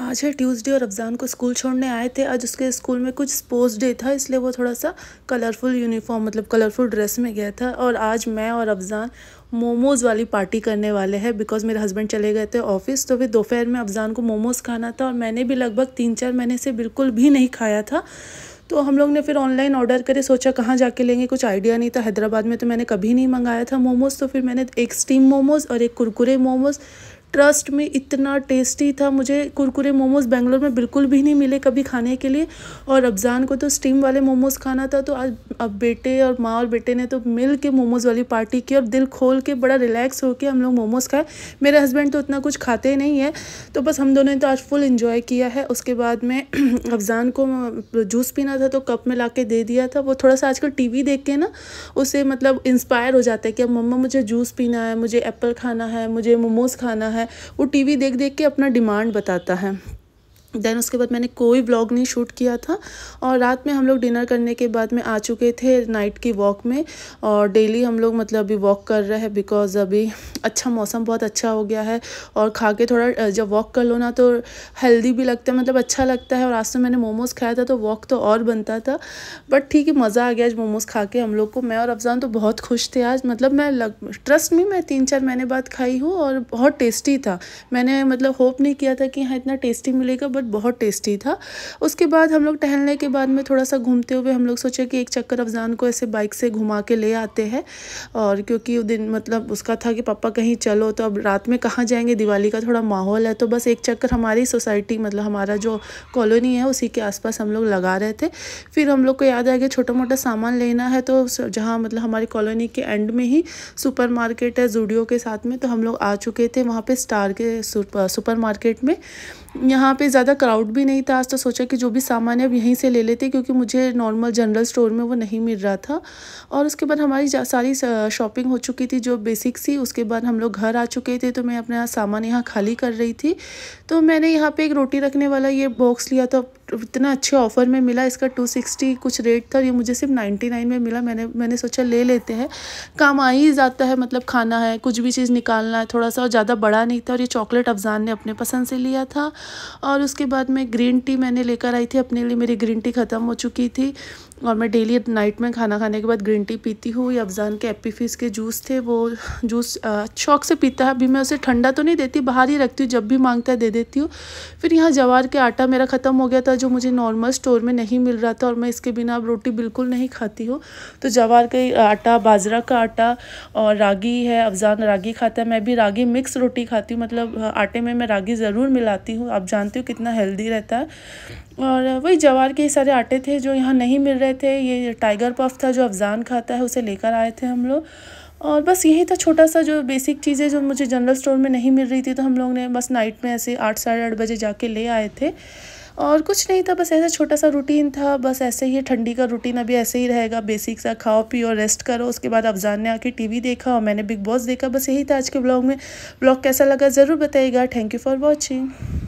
आज है ट्यूसडे और अफजान को स्कूल छोड़ने आए थे आज उसके स्कूल में कुछ स्पोर्ट्स डे था इसलिए वो थोड़ा सा कलरफुल यूनिफॉर्म मतलब कलरफुल ड्रेस में गया था और आज मैं और अफजान मोमोज़ वाली पार्टी करने वाले हैं बिकॉज़ मेरे हस्बैंड चले गए थे ऑफिस तो फिर दोपहर में अफजान को मोमोज़ खाना था और मैंने भी लगभग तीन चार महीने से बिल्कुल भी नहीं खाया था तो हम लोग ने फिर ऑनलाइन ऑर्डर करे सोचा कहाँ जाके लेंगे कुछ आइडिया नहीं था हैदराबाद में तो मैंने कभी नहीं मंगाया था मोमोज़ तो फिर मैंने एक स्टीम मोमोज़ और एक कुरकुरे मोमोज़ ट्रस्ट में इतना टेस्टी था मुझे कुरकुरे मोमोज बेंगलोर में बिल्कुल भी नहीं मिले कभी खाने के लिए और अफजान को तो स्टीम वाले मोमोज खाना था तो आज अब बेटे और माँ और बेटे ने तो मिल के मोमोज वाली पार्टी की और दिल खोल के बड़ा रिलैक्स होकर हम लोग मोमोज खाए मेरे हस्बैंड तो उतना कुछ खाते नहीं है तो बस हम दोनों ने तो आज फुल इन्जॉय किया है उसके बाद में अफजान को जूस पीना था तो कप में ला के दे दिया था वो थोड़ा सा आजकल वी देख के ना उसे मतलब इंस्पायर हो जाता है कि अब मम्मा मुझे जूस पीना है मुझे एप्पल खाना है मुझे मोमोज खाना है है वो टीवी देख देख के अपना डिमांड बताता है देन उसके बाद मैंने कोई ब्लॉग नहीं शूट किया था और रात में हम लोग डिनर करने के बाद में आ चुके थे नाइट की वॉक में और डेली हम लोग मतलब अभी वॉक कर रहे हैं बिकॉज़ अभी अच्छा मौसम बहुत अच्छा हो गया है और खा के थोड़ा जब वॉक कर लो ना तो हेल्दी भी लगता है मतलब अच्छा लगता है और आज तो मैंने मोमोज़ खाया था तो वॉक तो और बनता था बट ठीक है मज़ा आ गया आज मोमोज़ खा के हम लोग को मैं और अफजान तो बहुत खुश थे आज मतलब मैं लग ट्रस्ट में मैं तीन चार महीने बाद खाई हूँ और बहुत टेस्टी था मैंने मतलब होप नहीं किया था कि हाँ इतना टेस्टी मिलेगा बट बट बहुत टेस्टी था उसके बाद हम लोग टहलने के बाद में थोड़ा सा घूमते हुए हम लोग सोचे कि एक चक्कर अफजान को ऐसे बाइक से घुमा के ले आते हैं और क्योंकि दिन मतलब उसका था कि पापा कहीं चलो तो अब रात में कहाँ जाएंगे दिवाली का थोड़ा माहौल है तो बस एक चक्कर हमारी सोसाइटी मतलब हमारा जो कॉलोनी है उसी के आसपास हम लोग लगा रहे थे फिर हम लोग को याद आया कि छोटा मोटा सामान लेना है तो जहाँ मतलब हमारी कॉलोनी के एंड में ही सुपरमार्केट है जूडियो के साथ में तो हम लोग आ चुके थे वहाँ पे स्टार के सुपर मार्केट में यहाँ पर ज़्यादा ज़्यादा क्राउड भी नहीं था आज तो सोचा कि जो भी सामान है अब यहीं से ले लेते क्योंकि मुझे नॉर्मल जनरल स्टोर में वो नहीं मिल रहा था और उसके बाद हमारी सारी शॉपिंग हो चुकी थी जो बेसिक सी उसके बाद हम लोग घर आ चुके थे तो मैं अपना सामान यहाँ खाली कर रही थी तो मैंने यहाँ पर एक रोटी रखने वाला ये बॉक्स लिया था इतना अच्छे ऑफ़र में मिला इसका टू सिक्सटी कुछ रेट था ये मुझे सिर्फ नाइन्टी नाइन में मिला मैंने मैंने सोचा ले लेते हैं काम आ ही जाता है मतलब खाना है कुछ भी चीज़ निकालना है थोड़ा सा और ज़्यादा बड़ा नहीं था और ये चॉकलेट अफजान ने अपने पसंद से लिया था और उसके बाद में ग्रीन टी मैंने लेकर आई थी अपने लिए मेरी ग्रीन टी ख़त्म हो चुकी थी और मैं डेली नाइट में खाना खाने के बाद ग्रीन टी पीती हूँ या अफजान के एप्पी फिस के जूस थे वो जूस शौक से पीता है अभी मैं उसे ठंडा तो नहीं देती बाहर ही रखती हूँ जब भी मांगता है दे देती हूँ फिर यहाँ जवार के आटा मेरा ख़त्म हो गया था जो मुझे नॉर्मल स्टोर में नहीं मिल रहा था और मैं इसके बिना अब रोटी बिल्कुल नहीं खाती हूँ तो जवार का आटा बाजरा का आटा और रागी है अफजान रागी खाता है मैं भी रागी मिक्स रोटी खाती हूँ मतलब आटे में मैं रागी ज़रूर मिलाती हूँ आप जानती हो कितना हेल्दी रहता है और वही जवार के सारे आटे थे जो यहाँ नहीं मिल रहे थे ये टाइगर पफ था जो अफजान खाता है उसे लेकर आए थे हम लोग और बस यही था छोटा सा जो बेसिक चीज़ें जो मुझे जनरल स्टोर में नहीं मिल रही थी तो हम लोग ने बस नाइट में ऐसे आठ साढ़े आठ बजे जाके ले आए थे और कुछ नहीं था बस ऐसा छोटा सा रूटीन था बस ऐसे ही ठंडी का रूटीन अभी ऐसे ही रहेगा बेसिक सा खाओ पियो रेस्ट करो उसके बाद अफजान ने आके टीवी देखा और मैंने बिग बॉस देखा बस यही था आज के ब्लॉग में ब्लॉग कैसा लगा ज़रूर बताइएगा थैंक यू फॉर वॉचिंग